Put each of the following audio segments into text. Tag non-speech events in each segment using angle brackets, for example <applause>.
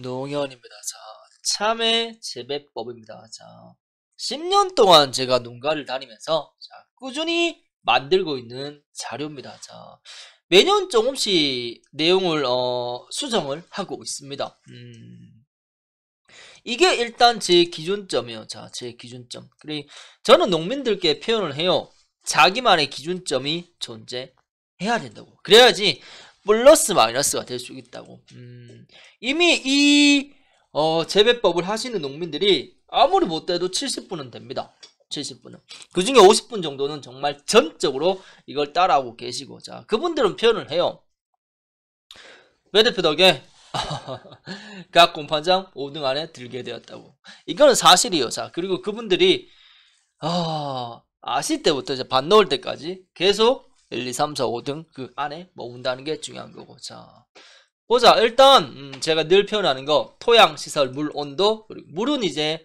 농연입니다. 자, 참외 재배법입니다. 자, 10년 동안 제가 농가를 다니면서 자, 꾸준히 만들고 있는 자료입니다. 자, 매년 조금씩 내용을 어, 수정을 하고 있습니다. 음, 이게 일단 제 기준점이에요. 자, 제 기준점. 그래, 저는 농민들께 표현을 해요. 자기만의 기준점이 존재해야 된다고. 그래야지 플러스 마이너스가 될 수 있다고 음, 이미 이 어, 재배법을 하시는 농민들이 아무리 못해도 70분은 됩니다 70분은 그 중에 50분 정도는 정말 전적으로 이걸 따라하고 계시고 자 그분들은 표현을 해요 매 대표 덕에 <laughs> 각 공판장 5등 안에 들게 되었다고 이거는 사실이에요 자 그리고 그분들이 아, 아실 때부터 이제 반 넣을 때까지 계속 1, 2, 3, 4, 5등 그 안에 머문다는 게 중요한 거고. 자, 보자. 일단 음, 제가 늘 표현하는 거 토양, 시설, 물, 온도. 그리고 물은 이제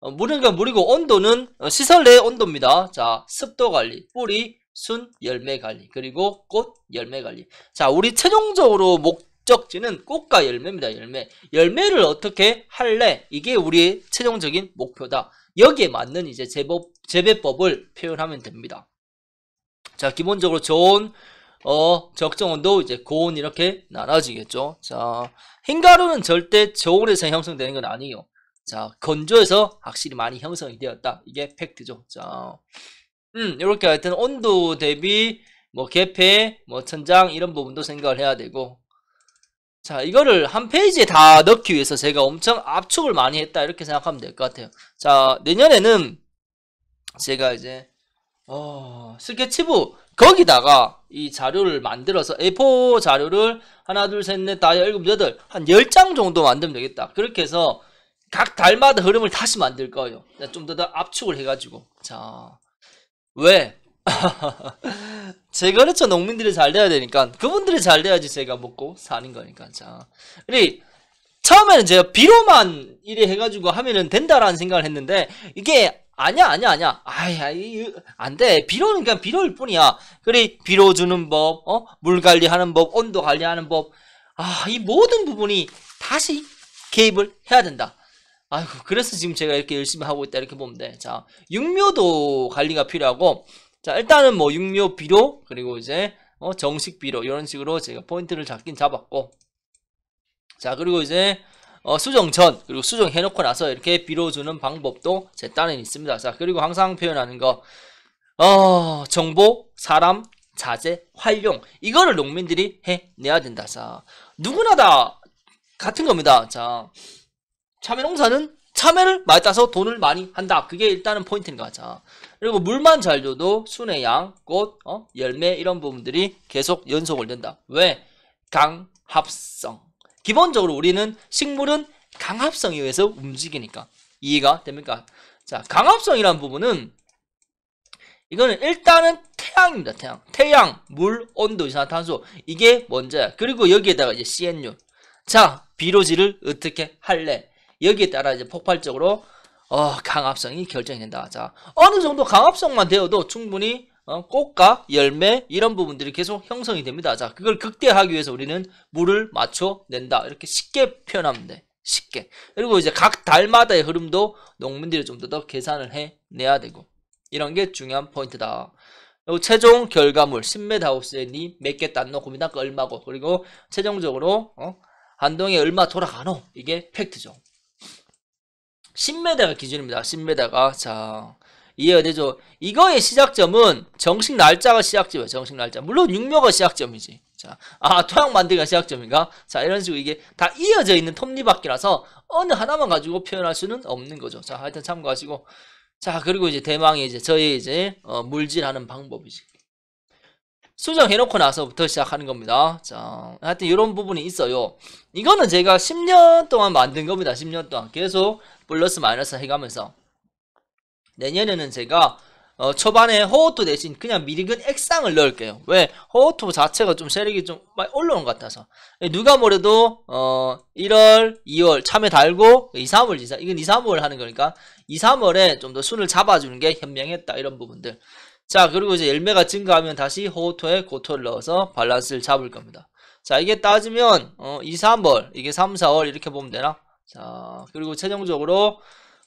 어, 물은 그 물이고 온도는 어, 시설 내 온도입니다. 자, 습도 관리, 뿌리, 순, 열매 관리, 그리고 꽃, 열매 관리. 자, 우리 최종적으로 목적지는 꽃과 열매입니다. 열매. 열매를 어떻게 할래? 이게 우리의 최종적인 목표다. 여기에 맞는 이제 제법, 재배법을 표현하면 됩니다. 자, 기본적으로 저온, 어, 적정 온도, 이제 고온 이렇게 나눠지겠죠. 자, 흰가루는 절대 저온에서 형성되는 건 아니에요. 자, 건조해서 확실히 많이 형성이 되었다. 이게 팩트죠. 자, 음, 이렇게 하여튼 온도 대비 뭐 개폐, 뭐 천장 이런 부분도 생각을 해야 되고 자 이거를 한 페이지에 다 넣기 위해서 제가 엄청 압축을 많이 했다 이렇게 생각하면 될 것 같아요 자 내년에는 제가 이제 어, 스케치북 거기다가 이 자료를 만들어서 A4 자료를 하나 둘 셋 넷다 일곱 여덟 한 10장 정도 만들면 되겠다 그렇게 해서 각 달마다 흐름을 다시 만들 거예요 좀 더 더 압축을 해가지고 자 왜? <laughs> 제 그렇죠 농민들이 잘 돼야 되니까 그분들이 잘 돼야지 제가 먹고 사는 거니까 자 우리 처음에는 제가 비로만 이래 해가지고 하면은 된다라는 생각을 했는데 이게 아니야 아니야 아니야 아이 안돼 비료는 그냥 비료일 뿐이야 그래 비료 주는 법어물 관리하는 법 온도 관리하는 법 아 이 모든 부분이 다시 개입을 해야 된다 아이고 그래서 지금 제가 이렇게 열심히 하고 있다 이렇게 보면 돼자 육묘도 관리가 필요하고 자 일단은 뭐 육묘 비료 그리고 이제 어, 정식 비료 이런 식으로 제가 포인트를 잡긴 잡았고 자 그리고 이제 어, 수정 전 그리고 수정해놓고 나서 이렇게 빌어주는 방법도 제 딴에 있습니다. 자 그리고 항상 표현하는 거 어, 정보, 사람, 자재, 활용 이거를 농민들이 해내야 된다. 자 누구나 다 같은 겁니다. 자 참외농사는 참외를 많이 따서 돈을 많이 한다. 그게 일단은 포인트인 거죠 그리고 물만 잘 줘도 순의 양, 꽃, 어? 열매 이런 부분들이 계속 연속을 된다. 왜? 강합성. 기본적으로 우리는 식물은 강압성에 의해서 움직이니까 이해가 됩니까? 자, 강압성이란 부분은 이거는 일단은 태양입니다. 태양, 태양, 물, 온도, 이산화탄소 이게 먼저야. 그리고 여기에다가 이제 CNU. 자, 비료질을 어떻게 할래? 여기에 따라 이제 폭발적으로 어, 강압성이 결정된다. 자, 어느 정도 강압성만 되어도 충분히 어, 꽃과 열매 이런 부분들이 계속 형성이 됩니다. 자, 그걸 극대화하기 위해서 우리는 물을 맞춰낸다. 이렇게 쉽게 표현하면 돼. 쉽게. 그리고 이제 각 달마다의 흐름도 농민들이 좀 더 더 계산을 해내야 되고 이런 게 중요한 포인트다. 그리고 최종 결과물 10m 하우스에 니 몇 개 딴노 고민할거 얼마고 그리고 최종적으로 어? 한동에 얼마 돌아가노 이게 팩트죠. 10m가 기준입니다. 10m가 자 이해가 되죠? 이거의 시작점은 정식 날짜가 시작점이에요. 정식 날짜. 물론 육묘가 시작점이지. 자, 아, 토양 만들기가 시작점인가? 자, 이런 식으로 이게 다 이어져 있는 톱니바퀴라서 어느 하나만 가지고 표현할 수는 없는 거죠. 자, 하여튼 참고하시고. 자, 그리고 이제 대망의 이제 저희 이제 어, 물질하는 방법이지. 수정해놓고 나서부터 시작하는 겁니다. 자, 하여튼 이런 부분이 있어요. 이거는 제가 10년 동안 만든 겁니다. 10년 동안 계속 플러스 마이너스 해가면서. 내년에는 제가 어, 초반에 호호토 대신 그냥 미 밀근 액상을 넣을게요. 왜? 호호토 자체가 좀 세력이 좀 많이 올라온 것 같아서. 예, 누가 뭐래도, 어, 1월, 2월 참외 달고, 2, 3월, 2, 3, 이건 2, 3월 하는 거니까, 2, 3월에 좀 더 순을 잡아주는 게 현명했다. 이런 부분들. 자, 그리고 이제 열매가 증가하면 다시 호호토에 고토를 넣어서 밸런스를 잡을 겁니다. 자, 이게 따지면, 어, 2, 3월, 이게 3, 4월 이렇게 보면 되나? 자, 그리고 최종적으로,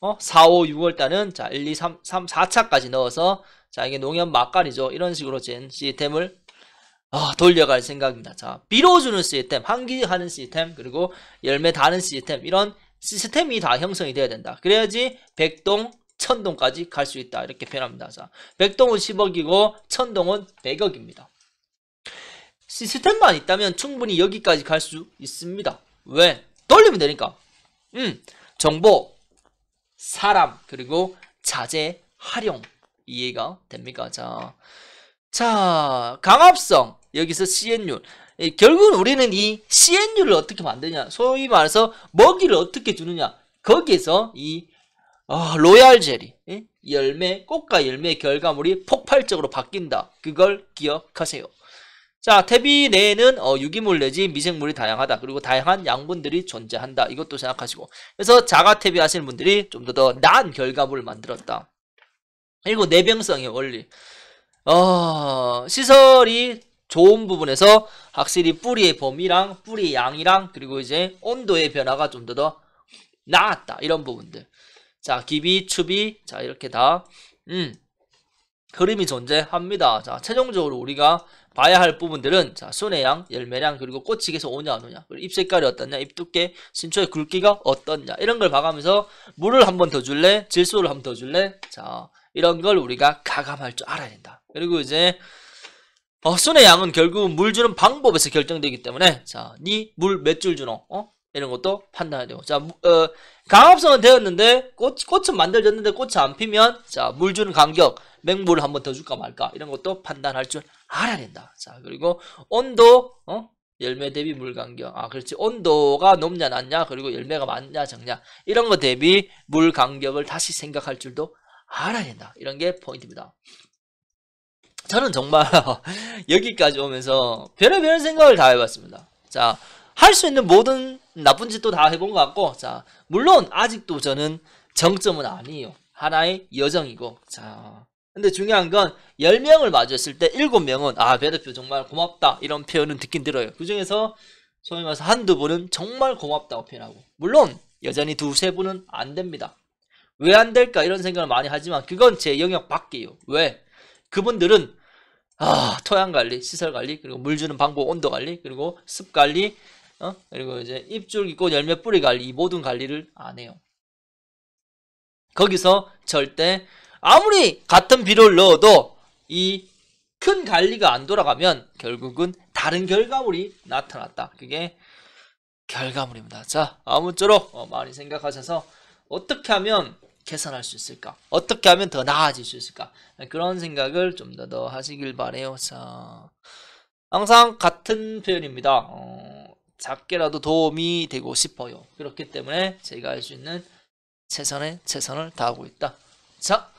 어? 4, 5, 6월 달은 자 1, 2, 3, 3, 4차까지 넣어서 자 이게 농협 막갈이죠. 이런 식으로 된 시스템을 어, 돌려갈 생각입니다. 자 빌어주는 시스템, 환기하는 시스템, 그리고 열매 다는 시스템 이런 시스템이 다 형성이 돼야 된다. 그래야지 백동, 천동까지 갈 수 있다. 이렇게 표현합니다. 자, 백동은 10억이고 천동은 100억입니다. 시스템만 있다면 충분히 여기까지 갈 수 있습니다. 왜? 돌리면 되니까. 음, 정보, 사람 그리고 자재 활용 이해가 됩니까? 자, 자 강압성 여기서 CN율 결국은 우리는 이 CN율을 어떻게 만드냐 소위 말해서 먹이를 어떻게 주느냐 거기에서 이 어, 로얄 젤이 열매 꽃과 열매 결과물이 폭발적으로 바뀐다 그걸 기억하세요 자, 퇴비 내에는 어, 유기물 내지 미생물이 다양하다. 그리고 다양한 양분들이 존재한다. 이것도 생각하시고. 그래서 자가 퇴비 하시는 분들이 좀 더더나 결과물을 만들었다. 그리고 내병성의 원리. 어, 시설이 좋은 부분에서 확실히 뿌리의 범위랑 뿌리 양이랑 그리고 이제 온도의 변화가 좀 더 더 나았다. 이런 부분들. 자, 기비, 추비. 자, 이렇게 다 음, 흐름이 존재합니다. 자, 최종적으로 우리가 봐야 할 부분들은 자, 순의양 열매량, 그리고 꽃이 계속 오냐 안 오냐, 그리고 잎 색깔이 어떻냐, 입 두께, 신초의 굵기가 어떻냐 이런 걸 봐가면서 물을 한 번 더 줄래, 질소를 한 번 더 줄래, 자 이런 걸 우리가 가감할 줄 알아야 된다. 그리고 이제 어, 순의양은 결국 물 주는 방법에서 결정되기 때문에 자, 니 물 몇 줄 주노, 어? 이런 것도 판단해야 되고 자 어, 강압성은 되었는데 꽃, 꽃은 만들어졌는데 꽃이 안 피면 자물 주는 간격 맹물을 한번 더 줄까 말까 이런 것도 판단할 줄 알아야 된다. 자 그리고 온도 어? 열매 대비 물 간격 아 그렇지 온도가 높냐 낮냐 그리고 열매가 많냐 적냐 이런 거 대비 물 간격을 다시 생각할 줄도 알아야 된다. 이런 게 포인트입니다. 저는 정말 <laughs> 여기까지 오면서 별의별 생각을 다 해봤습니다. 자, 할 수 있는 모든 나쁜 짓도 다 해본 것 같고, 자, 물론 아직도 저는 정점은 아니에요. 하나의 여정이고, 자, 근데 중요한 건 10명을 마주했을 때 7명은 아, 배 대표 정말 고맙다. 이런 표현은 듣긴 들어요. 그중에서 소위 말해서 한두 분은 정말 고맙다고 표현하고 물론 여전히 두세 분은 안 됩니다. 왜 안 될까 이런 생각을 많이 하지만 그건 제 영역 밖이에요. 왜? 그분들은 아, 토양 관리, 시설 관리, 그리고 물 주는 방법, 온도 관리, 그리고 습 관리, 어? 그리고 이제 입줄기꽃 열매 뿌리 관리 이 모든 관리를 안 해요. 거기서 절대 아무리 같은 비료를 넣어도 이 큰관리가안 돌아가면 결국은 다른 결과물이 나타났다. 그게 결과물입니다. 자, 아무쪼록 어, 많이 생각하셔서 어떻게 하면 개선할 수 있을까? 어떻게 하면 더 나아질 수 있을까? 네, 그런 생각을 좀 더 더 하시길 바래요. 자, 항상 같은 표현입니다. 어, 작게라도 도움이 되고 싶어요. 그렇기 때문에 제가 할 수 있는 최선의 최선을 다하고 있다. 자,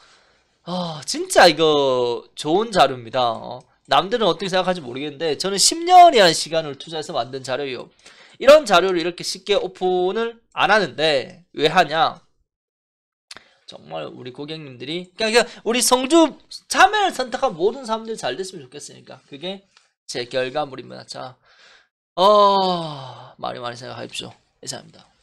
아, 진짜 이거 좋은 자료입니다. 어, 남들은 어떻게 생각할지 모르겠는데 저는 10년이라는 시간을 투자해서 만든 자료예요. 이런 자료를 이렇게 쉽게 오픈을 안 하는데 왜 하냐? 정말 우리 고객님들이 그러니까 우리 성주 참여를 선택한 모든 사람들이 잘 됐으면 좋겠으니까 그게 제 결과물입니다. 자, 어 말이 많이 생각하십시오. 이상입니다.